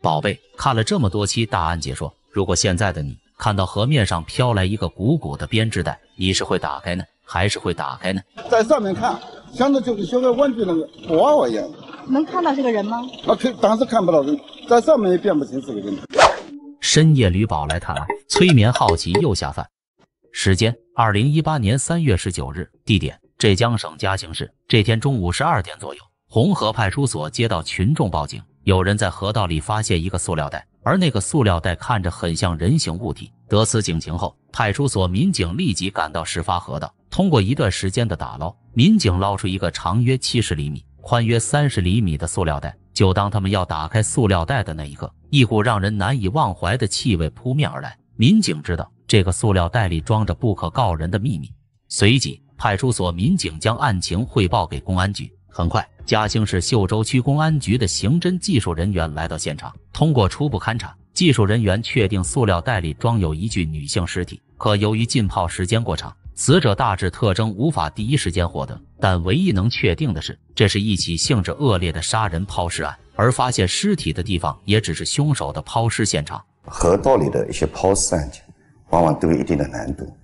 宝贝，看了这么多期大案解说，如果现在的你看到河面上飘来一个鼓鼓的编织袋，你是会打开呢，还是会打开呢？在上面看，像那就是像个玩具那个布娃娃一样。能看到这个人吗？啊，可以，当时看不到人，在上面也辨不清这个人。深夜吕宝来探案，催眠、好奇又下饭。时间：二零一八年三月十九日。地点：浙江省嘉兴市。这天中午十二点左右，红河派出所接到群众报警。有人在河道里发现一个塑料袋，而那个塑料袋看着很像人形物体。得此警情后，派出所民警立即赶到事发河道。通过一段时间的打捞，民警捞出一个长约七十厘米、宽约三十厘米的塑料袋。就当他们要打开塑料袋的那一刻，一股让人难以忘怀的气味扑面而来。民警知道这个塑料袋里装着不可告人的秘密，随即派出所民警将案情汇报给公安局。很快，嘉兴市秀洲区公安局的刑侦技术人员来到现场。通过初步勘查，技术人员确定塑料袋里装有一具女性尸体。可由于浸泡时间过长，死者大致特征无法第一时间获得。但唯一能确定的是，这是一起性质恶劣的杀人抛尸案。而发现尸体的地方，也只是凶手的抛尸现场。河道里的一些抛尸案件，往往都有一定的难度，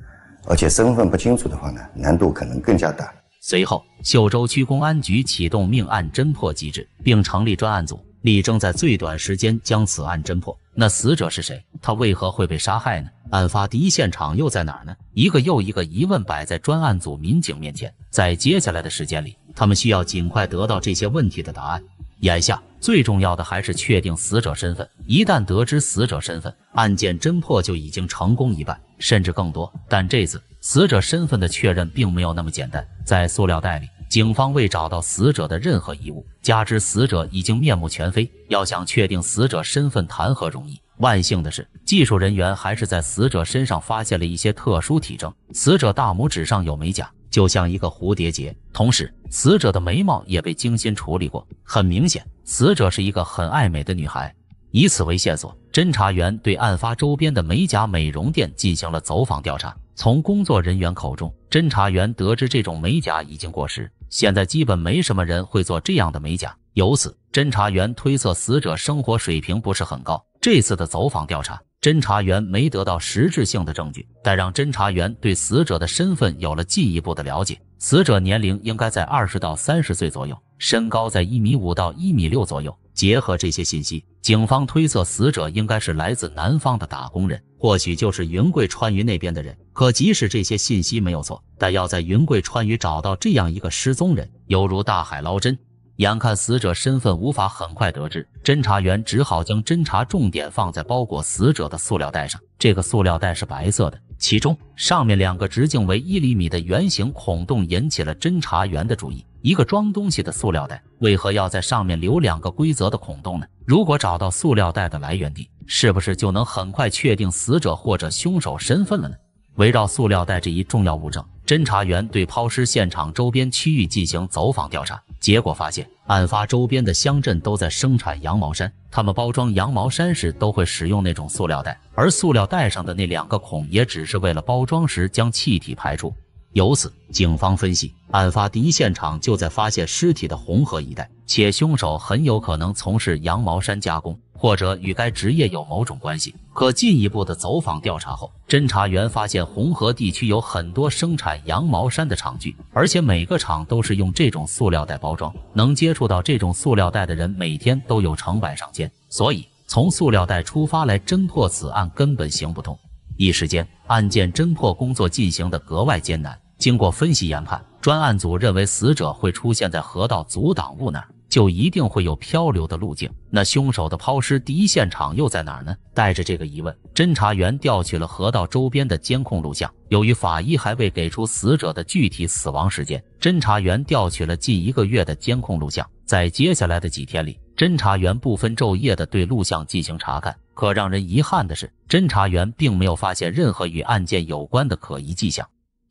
而且身份不清楚的话呢，难度可能更加大。随后，秀洲区公安局启动命案侦破机制，并成立专案组，力争在最短时间将此案侦破。那死者是谁？他为何会被杀害呢？案发第一现场又在哪儿呢？一个又一个疑问摆在专案组民警面前。在接下来的时间里，他们需要尽快得到这些问题的答案。眼下最重要的还是确定死者身份。一旦得知死者身份，案件侦破就已经成功一半。甚至更多，但这次死者身份的确认并没有那么简单。在塑料袋里，警方未找到死者的任何遗物，加之死者已经面目全非，要想确定死者身份，谈何容易？万幸的是，技术人员还是在死者身上发现了一些特殊体征：死者大拇指上有美甲，就像一个蝴蝶结；同时，死者的眉毛也被精心处理过。很明显，死者是一个很爱美的女孩。以此为线索。侦查员对案发周边的美甲美容店进行了走访调查，从工作人员口中，侦查员得知这种美甲已经过时，现在基本没什么人会做这样的美甲。由此，侦查员推测死者生活水平不是很高。这次的走访调查，侦查员没得到实质性的证据，但让侦查员对死者的身份有了进一步的了解。死者年龄应该在二十到三十岁左右，身高在一米五到一米六左右。结合这些信息，警方推测死者应该是来自南方的打工人，或许就是云贵川渝那边的人。可即使这些信息没有错，但要在云贵川渝找到这样一个失踪人，犹如大海捞针。眼看死者身份无法很快得知，侦查员只好将侦查重点放在包裹死者的塑料袋上。这个塑料袋是白色的。其中，上面两个直径为一厘米的圆形孔洞引起了侦查员的注意。一个装东西的塑料袋，为何要在上面留两个规则的孔洞呢？如果找到塑料袋的来源地，是不是就能很快确定死者或者凶手身份了呢？围绕塑料袋这一重要物证。侦查员对抛尸现场周边区域进行走访调查，结果发现，案发周边的乡镇都在生产羊毛衫，他们包装羊毛衫时都会使用那种塑料袋，而塑料袋上的那两个孔也只是为了包装时将气体排出。由此，警方分析，案发第一现场就在发现尸体的红河一带，且凶手很有可能从事羊毛衫加工，或者与该职业有某种关系。可进一步的走访调查后，侦查员发现红河地区有很多生产羊毛衫的厂具，而且每个厂都是用这种塑料袋包装。能接触到这种塑料袋的人每天都有成百上千，所以从塑料袋出发来侦破此案根本行不通。一时间，案件侦破工作进行的格外艰难。经过分析研判，专案组认为死者会出现在河道阻挡物那儿。就一定会有漂流的路径，那凶手的抛尸第一现场又在哪儿呢？带着这个疑问，侦查员调取了河道周边的监控录像。由于法医还未给出死者的具体死亡时间，侦查员调取了近一个月的监控录像。在接下来的几天里，侦查员不分昼夜地对录像进行查看。可让人遗憾的是，侦查员并没有发现任何与案件有关的可疑迹象。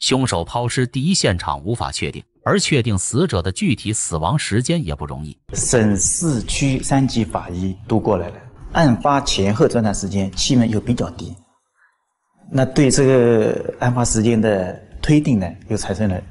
凶手抛尸第一现场无法确定，而确定死者的具体死亡时间也不容易。省、市、区三级法医都过来了。案发前后这段时间气温又比较低，那对这个案发时间的推定呢，又产生了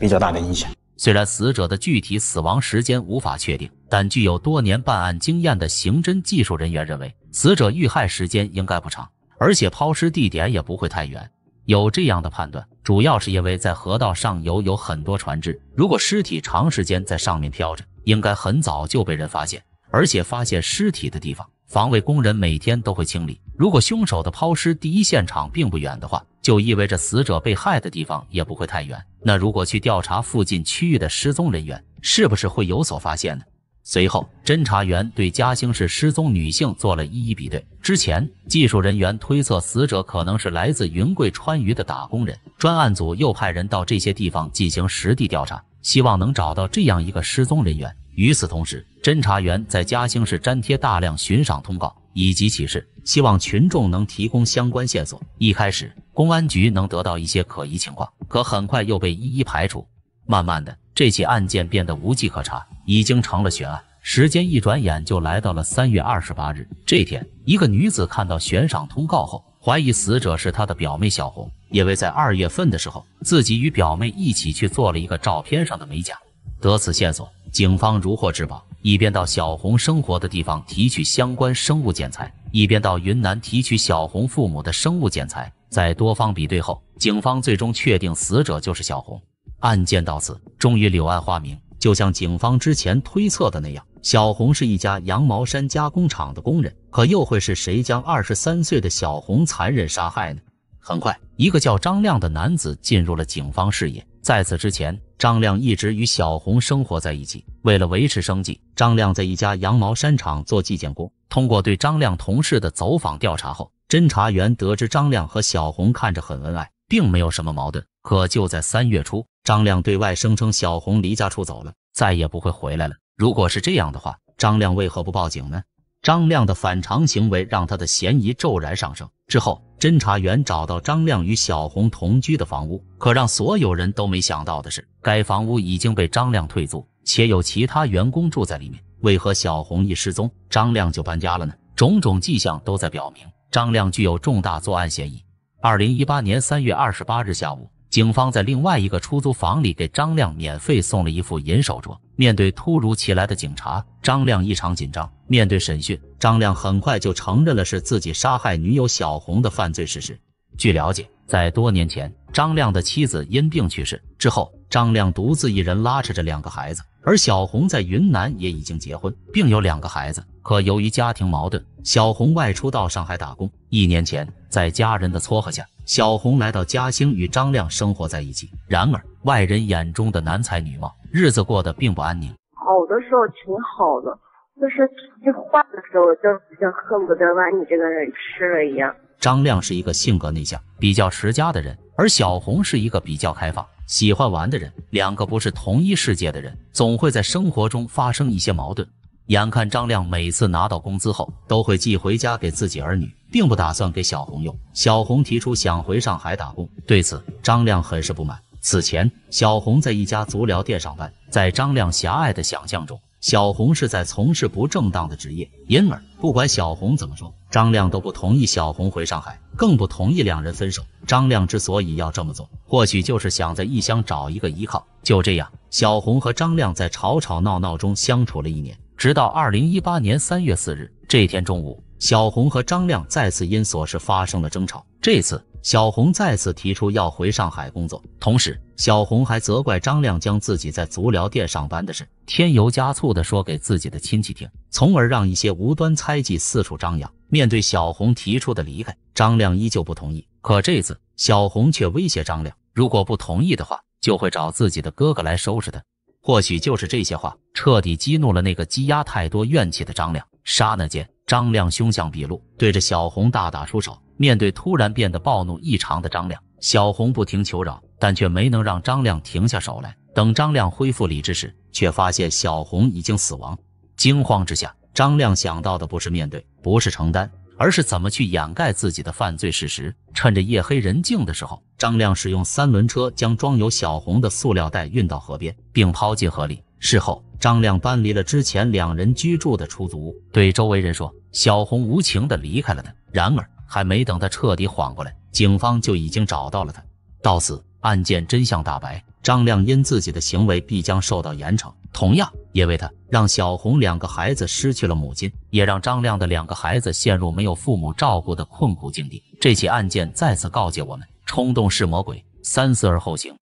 比较大的影响。虽然死者的具体死亡时间无法确定，但具有多年办案经验的刑侦技术人员认为，死者遇害时间应该不长，而且抛尸地点也不会太远。有这样的判断。主要是因为在河道上游有很多船只，如果尸体长时间在上面漂着，应该很早就被人发现。而且发现尸体的地方，防卫工人每天都会清理。如果凶手的抛尸第一现场并不远的话，就意味着死者被害的地方也不会太远。那如果去调查附近区域的失踪人员，是不是会有所发现呢？随后，侦查员对嘉兴市失踪女性做了一一比对。之前，技术人员推测死者可能是来自云贵川渝的打工人，专案组又派人到这些地方进行实地调查，希望能找到这样一个失踪人员。与此同时，侦查员在嘉兴市粘贴大量寻赏通告以及启示，希望群众能提供相关线索。一开始，公安局能得到一些可疑情况，可很快又被一一排除。慢慢的。这起案件变得无迹可查，已经成了悬案。时间一转眼就来到了三月二十八日。这天，一个女子看到悬赏通告后，怀疑死者是她的表妹小红，因为在二月份的时候，自己与表妹一起去做了一个照片上的美甲。得此线索，警方如获至宝，一边到小红生活的地方提取相关生物检材，一边到云南提取小红父母的生物检材。在多方比对后，警方最终确定死者就是小红。案件到此终于柳暗花明，就像警方之前推测的那样，小红是一家羊毛衫加工厂的工人。可又会是谁将二十三岁的小红残忍杀害呢？很快，一个叫张亮的男子进入了警方视野。在此之前，张亮一直与小红生活在一起。为了维持生计，张亮在一家羊毛衫厂做计件工。通过对张亮同事的走访调查后，侦查员得知张亮和小红看着很恩爱，并没有什么矛盾。可就在三月初。张亮对外声称小红离家出走了，再也不会回来了。如果是这样的话，张亮为何不报警呢？张亮的反常行为让他的嫌疑骤然上升。之后，侦查员找到张亮与小红同居的房屋，可让所有人都没想到的是，该房屋已经被张亮退租，且有其他员工住在里面。为何小红一失踪，张亮就搬家了呢？种种迹象都在表明，张亮具有重大作案嫌疑。二零一八年三月二十八日下午。警方在另外一个出租房里给张亮免费送了一副银手镯。面对突如其来的警察，张亮异常紧张。面对审讯，张亮很快就承认了是自己杀害女友小红的犯罪事实。据了解，在多年前，张亮的妻子因病去世之后，张亮独自一人拉扯着两个孩子。而小红在云南也已经结婚，并有两个孩子。可由于家庭矛盾，小红外出到上海打工。一年前，在家人的撮合下。小红来到嘉兴，与张亮生活在一起。然而，外人眼中的男才女貌，日子过得并不安宁。好的时候挺好的，就是一坏的时候，就就恨不得把你这个人吃了一样。张亮是一个性格内向、比较持家的人，而小红是一个比较开放、喜欢玩的人。两个不是同一世界的人，总会在生活中发生一些矛盾。眼看张亮每次拿到工资后都会寄回家给自己儿女，并不打算给小红用。小红提出想回上海打工，对此张亮很是不满。此前，小红在一家足疗店上班，在张亮狭隘的想象中，小红是在从事不正当的职业，因而不管小红怎么说，张亮都不同意小红回上海，更不同意两人分手。张亮之所以要这么做，或许就是想在异乡找一个依靠。就这样，小红和张亮在吵吵闹闹中相处了一年。直到二零一八年三月四日这天中午，小红和张亮再次因琐事发生了争吵。这次，小红再次提出要回上海工作，同时，小红还责怪张亮将自己在足疗店上班的事添油加醋的说给自己的亲戚听，从而让一些无端猜忌四处张扬。面对小红提出的离开，张亮依旧不同意。可这次，小红却威胁张亮，如果不同意的话，就会找自己的哥哥来收拾他。或许就是这些话彻底激怒了那个积压太多怨气的张亮。刹那间，张亮凶相毕露，对着小红大打出手。面对突然变得暴怒异常的张亮，小红不停求饶，但却没能让张亮停下手来。等张亮恢复理智时，却发现小红已经死亡。惊慌之下，张亮想到的不是面对，不是承担。而是怎么去掩盖自己的犯罪事实？趁着夜黑人静的时候，张亮使用三轮车将装有小红的塑料袋运到河边，并抛进河里。事后，张亮搬离了之前两人居住的出租屋，对周围人说：“小红无情地离开了他。”然而，还没等他彻底缓过来，警方就已经找到了他。到此，案件真相大白。张亮因自己的行为必将受到严惩，同样，因为他让小红两个孩子失去了母亲，也让张亮的两个孩子陷入没有父母照顾的困苦境地。这起案件再次告诫我们：冲动是魔鬼，三思而后行。